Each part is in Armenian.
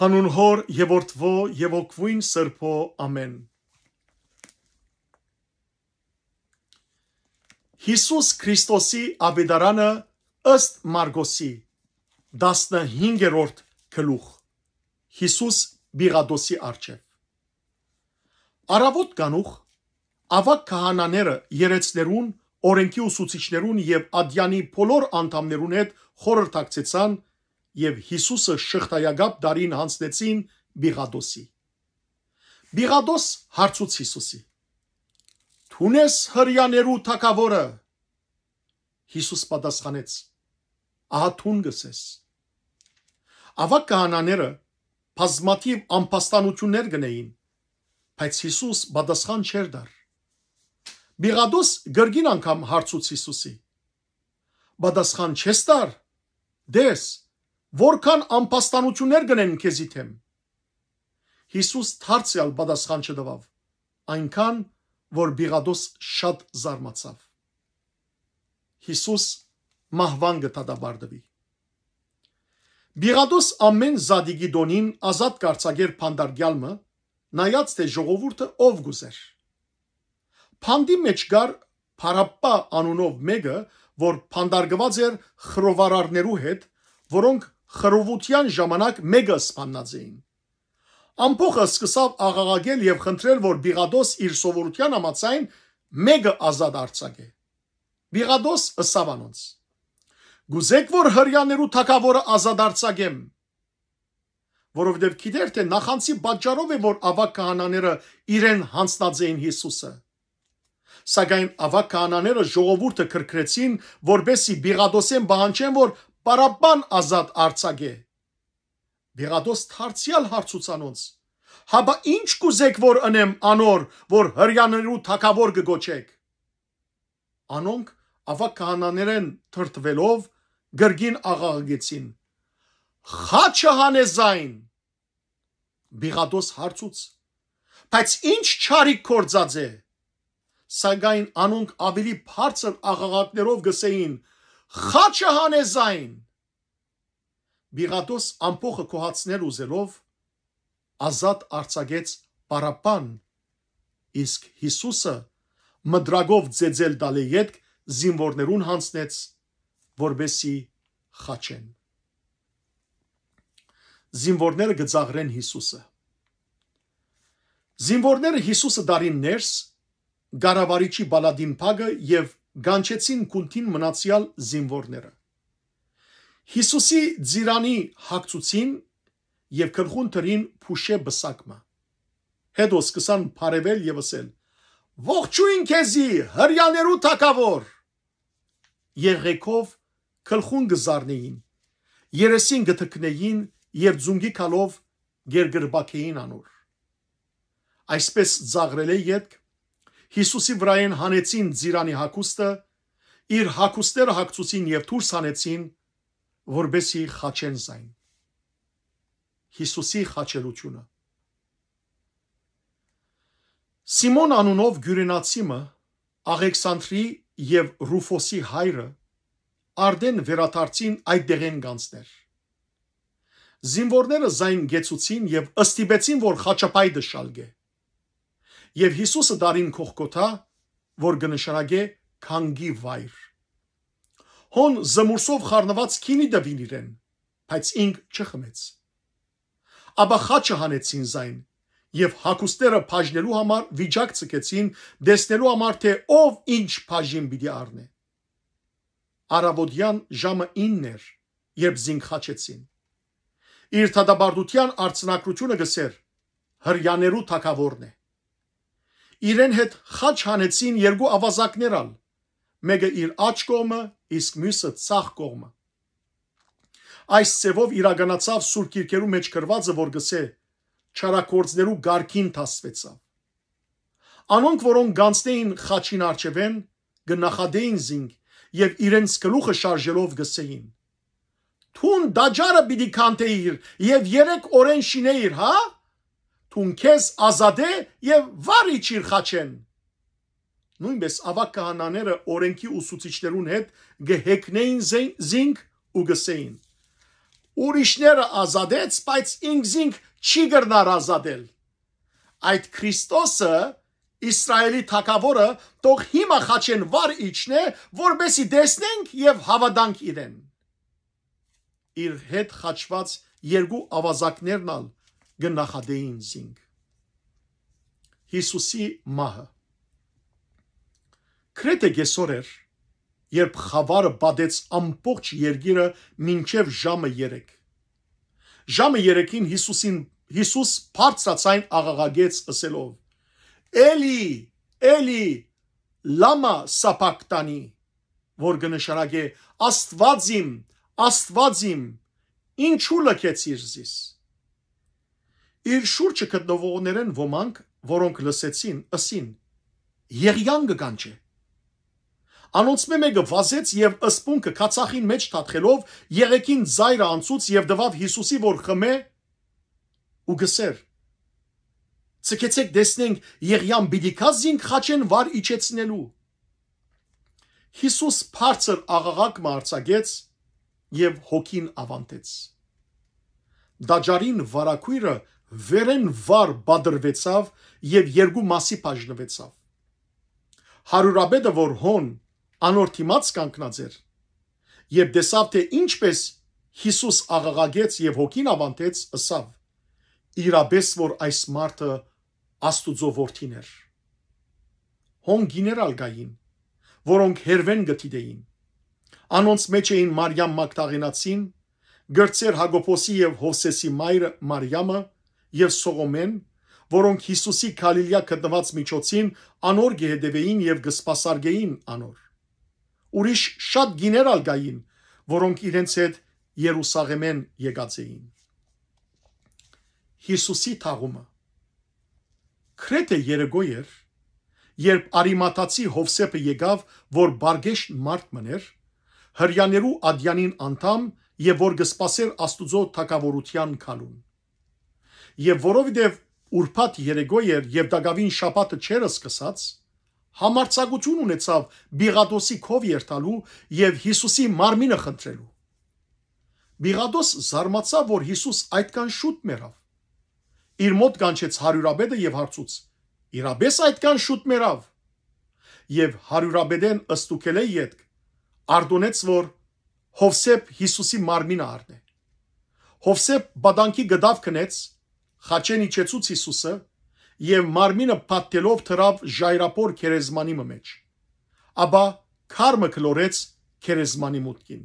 Հանուն հոր եւ որդվո եւ օգվույն սրբո ամեն։ Հիսուս Քրիստոսի ավետարանը ըստ Մարգոսի 15-րդ գլուխ Հիսուս Բիգադոսի արչև Արավոտ գանուխ ավակ քահանաները երեցներուն օրենքի ուսուցիչներուն եւ ադյանի բոլոր անդամներուն հետ խորհրդակցեցան եւ Հիսուսը շղթայագապ դարին հանձնեցին Բիղադոսի։ Բիղադոս հարցուց Հիսուսի. Թունես հрьяներու թակավորը։ Հիսուս պատասխանեց. Ահա թուն գսես։ Ավակ կանաները բազմաթիվ անպաստանություններ գնային, բայց Հիսուս պատասխան չեր դար։ Բիղադոս գրգին անգամ հարցուց Հիսուսի. Պատասխան չես դար։ Դես որքան անպաստանություններ գնեն քեզի թեմ։ Հիսուս դարձյալ պատասխան չտվավ, այնքան, որ Բիղադոս շատ զարմացավ։ Հիսուս մահվան գտադաբարդվի։ Բիղադոս ամեն Զադիգիդոնին ազատ կարծագեր Փանդարգյալը նայած թե ժողովուրդը ով գուզեր։ Փանդի մեջ գար Փարապպա անունով մեկը, որ փանդարգված էր խրովարարներու հետ, որոնք խռովության ժամանակ մեկը սպաննած էին։ Ամփոխը սկսավ աղաղակել եւ խնդրել, որ Բիգադոս իր սովորության համաձայն մեկը ազատ արձակե։ Բիգադոս ըսավանոնց։ Գուզեք որ հрьяներու թակավորը ազատ արձակեմ, որովհետև գիտեր թե նախանցի պատճառով է որ ավակ քահանաները իրեն հանցնած էին Հիսուսը սակայն ավակ քահանաները ժողովուրդը քրքրեցին որբեսի բիգադոսեն բանջեն որ Պարաբան ազատ արցագե։ Բեղադոս թարցյալ հարցուցանոնց։ Հաբա ինչ կուզեք որ ընեմ անոր, որ հрьяներու թակավոր կգոչեք։ Անոնք ավակ քահանաներեն թրթվելով գրգին աղաղեցին։ Խաչը հանեզայն։ Բիգադոս հարցուց։ Բայց ինչ չարի կորձածե։ Սակայն անոնք ավելի բարձր աղաղակներով գսեին խաչը հանեզային։ Բիգատոս ամփոխը կողացնել ուզելով ազատ արցագեց պարապան, իսկ Հիսուսը մդրագով ձեձել դալի յետք զինվորներուն հանցնեց, որբեսի խաչեն։ Զինվորները գծաղրեն Հիսուսը։ Զինվորները Հիսուսը դարին ներս, գարավարիչի բալադին փագը եւ գանչեցին կուլտին մնացյալ զինվորները։ Հիսուսի ծիրանի հակցուցին եւ քրխուն թրին փուշե բսակմա։ Հետո սկսան բարևել եւ ասել. Ողջույն քեզի, հрьяաներու թակավոր։ Եղեքով քլխուն գզարնեին։ Երեսին գթկնեին եւ ձունգի քալով գերգրբակեին անոր։ Այսպես ծաղրել է յետք Հիսուսի վրայեն հանեցին ծիրանի հագուստը, իր հագուստերը հագցուցին եւ դուրս հանեցին, որբեսի խաչեն զայն։ Հիսուսի խաչելությունը։ Սիմոն անունով Գյուրենացիմը, Աղեքսանդրի եւ Ռուֆոսի հայրը արդեն վերաթարցին այդ դեղեն գանցներ։ Զինվորները զայն գեցուցին եւ ըստիբեցին, որ խաչապայդը շալգե։ Եվ Հիսուսը դարին Կողգոթա, որ կնշանակե քանգի վայր։ Հոն զմուրսով խառնված քինի դվին իրեն, բայց ինք չխմեց։ Աբա խաչը հանեցին զայն եւ հակուստերը բաժնելու համար վիճակ ցկեցին, դեսնելու համար թե ով ինչ բաժին պիտի առնե։ Արաբոդյան ժամը 9 էր, երբ զինք խաչեցին։ Իր թադաբարդության արցանակությունը գսեր հрьяներու թակավորն է իրեն հետ խաչ հանեցին երկու ավազակներալ, մեկը իր աչ կողմը, իսկ մյուսը ցախ կողմը։ Այս ծևով իրականացավ Սուրբ Կիրքերու մեջ գրվածը, որ գսե չարակորձներու գարկին տասվեցավ։ Անոնք, որոնք գանցնեին խաչին արջևեն, գնախադեին զինք եւ իրենց գլուխը շարժելով գսեին. Թուն դաջարը պիտի քանթեիր եւ երեք օրեն շինեիր, հա՞։ Թուն քեզ ազատե եւ վարի չիր խաչեն։ Նույնպես ավակ քահանաները օրենքի ուսուցիչներուն հետ գհեքնեին զինք ու գսեին։ Ուրիշները ազատեց, բայց ինքս ինք չի գրնար ազատել։ Այդ Քրիստոսը Իսրայելի թակավորը թող հիմա խաչեն վար իջնե, որբեսի դեսնենք եւ հավատանք իրեն։ Իր հետ խաչված երկու ավազակներն ալ գնախադեին զինք։ Հիսուսի մահը։ Քրետը գեսոր էր, երբ խավարը բադեց ամբողջ երգիրը մինչև ժամը 3։ Ժամը 3-ին Հիսուսին Հիսուս բարձրացայն աղաղագեց ասելով. Էլի, էլի, լամա սապակտանի, որ գնշարագե Աստված իմ, Աստված իմ, ինչու լքեցիր զիս իր շուրջը գտնվողներ են ոմանք, որոնք լսեցին ըսին Եղյանգը կանչե։ Անոնցմե մեկը վազեց եւ ըսպունքը քացախին մեջ թաթխելով երեքին զայրը անցուց եւ դվավ Հիսուսի որ խմե ու գսեր։ Ցկեցեք դեսնենք Եղյան բիդիկազին խաչեն վար իջեցնելու։ Հիսուս բարձր աղաղակ մարտագեց եւ հոգին ավանդեց։ Դաջարին վարակույրը վերեն վար բադրվեցավ եւ երկու մասի բաժնվեցավ։ Հարուրաբեդը որ հոն անորթիմաց կանգնած էր եւ դեսավ թե ինչպես Հիսուս աղաղագեց եւ հոգին ավանդեց ըսավ իրաբես որ այս մարդը աստուծո որդին էր հոն գեներալ գային որոնք հերվեն գտիդեին անոնց մեջ էին մարիամ մագդաղենացին գրծեր հագոպոսի եւ հովսեսի մայրը մարիամը եւ Սողոմեն, որոնք Հիսուսի Գալիլեա գտնված միջոցին անոր գեհեդեվեին եւ գսպասարգեին անոր։ Ուրիշ շատ գիներալ գային, որոնք իրենց հետ Երուսաղեմեն եկած էին։ Հիսուսի թաղումը Քրետե երգո էր, երբ Արիմատացի Հովսեփը եկավ, որ բարգեշտ մարդ մներ, հрьяներու ադյանին անդամ եւ որ գսպասեր Աստուծո թակավորության քալուն եւ որովհետեւ ուրբաթ երեգո էր եւ դագավին շաբաթը չերը սկսած համարցակություն ունեցավ բիգադոսի քով երթալու եւ Հիսուսի մարմինը խնդրելու բիգադոս զարմացավ որ Հիսուս այդքան շուտ մեռավ իր մոտ կանչեց հարյուրաբեդը եւ հարցուց իրապես այդքան շուտ մեռավ եւ հարյուրաբեդեն ըստուքել է յետք արդոնեց որ Հովսեփ Հիսուսի մարմինը առնե Հովսեփ բադանքի գդավ քնեց խաչեն իջեցուց Հիսուսը եւ մարմինը պատտելով թրավ ժայռապոր քերեզմանի մեջ։ Աբա քարմը կլորեց քերեզմանի մուտքին։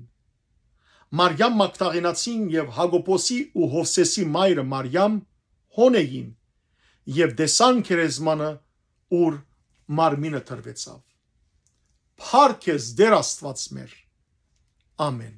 Մարիամ Մագդաղենացին եւ Հակոբոսի ու Հովսեսի մայրը Մարիամ հոն էին եւ դեսան քերեզմանը ուր մարմինը թրվեցավ։ Փառք ես դեր Աստված մեր։ Ամեն։